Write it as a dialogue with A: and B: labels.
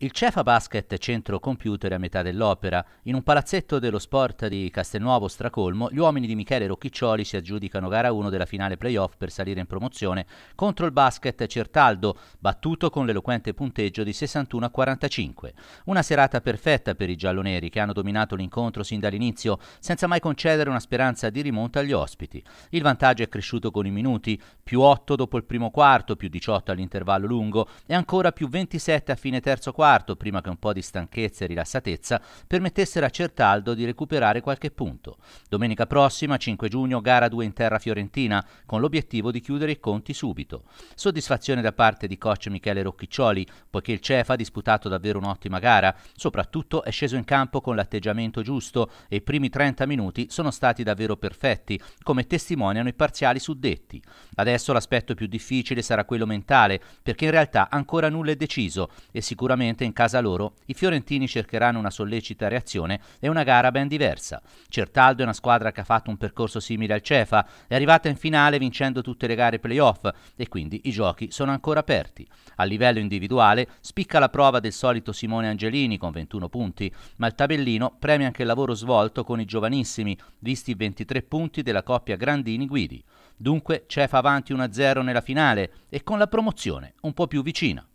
A: Il Cefa Basket Centro Computer a metà dell'opera. In un palazzetto dello sport di Castelnuovo Stracolmo, gli uomini di Michele Rocchiccioli si aggiudicano gara 1 della finale playoff per salire in promozione contro il basket Certaldo, battuto con l'eloquente punteggio di 61 a 45. Una serata perfetta per i gialloneri che hanno dominato l'incontro sin dall'inizio, senza mai concedere una speranza di rimonta agli ospiti. Il vantaggio è cresciuto con i minuti, più 8 dopo il primo quarto, più 18 all'intervallo lungo e ancora più 27 a fine terzo quarto quarto, prima che un po' di stanchezza e rilassatezza permettessero a Certaldo di recuperare qualche punto. Domenica prossima, 5 giugno, gara 2 in terra fiorentina, con l'obiettivo di chiudere i conti subito. Soddisfazione da parte di coach Michele Rocchiccioli, poiché il CEF ha disputato davvero un'ottima gara, soprattutto è sceso in campo con l'atteggiamento giusto e i primi 30 minuti sono stati davvero perfetti, come testimoniano i parziali suddetti. Adesso l'aspetto più difficile sarà quello mentale, perché in realtà ancora nulla è deciso e sicuramente Sicuramente in casa loro i fiorentini cercheranno una sollecita reazione e una gara ben diversa. Certaldo è una squadra che ha fatto un percorso simile al Cefa, è arrivata in finale vincendo tutte le gare playoff e quindi i giochi sono ancora aperti. A livello individuale spicca la prova del solito Simone Angelini con 21 punti, ma il tabellino premia anche il lavoro svolto con i giovanissimi, visti i 23 punti della coppia Grandini-Guidi. Dunque Cefa avanti 1-0 nella finale e con la promozione un po' più vicina.